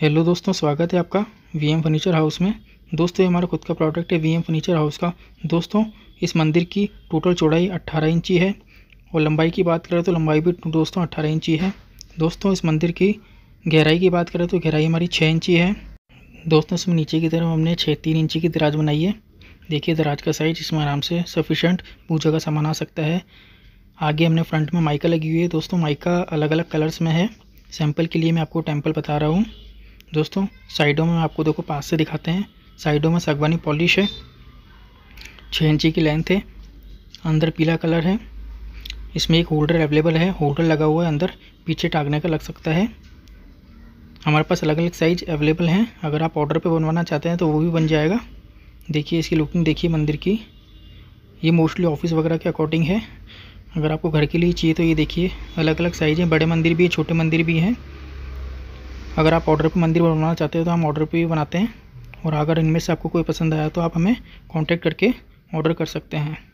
hello दोस्तों स्वागत है आपका वीएम फर्नीचर हाउस में दोस्तों ये हमारा खुद का प्रोडक्ट है वीएम फर्नीचर हाउस का दोस्तों इस मंदिर की टोटल चौड़ाई 18 इंची है और लंबाई की बात करें तो लंबाई भी दोस्तों 18 इंची है दोस्तों इस मंदिर की गहराई की बात करें तो गहराई हमारी छः इंची है दोस्तों इसमें नीचे की तरफ हमने छः तीन इंची की दराज बनाई है देखिए दराज का साइज इसमें आराम से सफिशेंट पूजा का सामान आ सकता है आगे हमने फ्रंट में माइका लगी हुई है दोस्तों माइका अलग अलग कलर्स में है सैम्पल के लिए मैं आपको टेम्पल बता रहा हूँ दोस्तों साइडों में आपको देखो पास से दिखाते हैं साइडों में सागवानी पॉलिश है छः इंची की लेंथ है अंदर पीला कलर है इसमें एक होल्डर अवेलेबल है होल्डर लगा हुआ है अंदर पीछे टाँगने का लग सकता है हमारे पास अलग अलग साइज अवेलेबल हैं अगर आप ऑर्डर पे बनवाना चाहते हैं तो वो भी बन जाएगा देखिए इसकी लुकिंग देखिए मंदिर की ये मोस्टली ऑफिस वगैरह के अकॉर्डिंग है अगर आपको घर के लिए चाहिए तो ये देखिए अलग अलग साइज़ हैं बड़े मंदिर भी है छोटे मंदिर भी हैं अगर आप ऑर्डर पर मंदिर बनवाना चाहते हो तो हम ऑर्डर पर भी बनाते हैं और अगर इनमें से आपको कोई पसंद आया तो आप हमें कॉन्टैक्ट करके ऑर्डर कर सकते हैं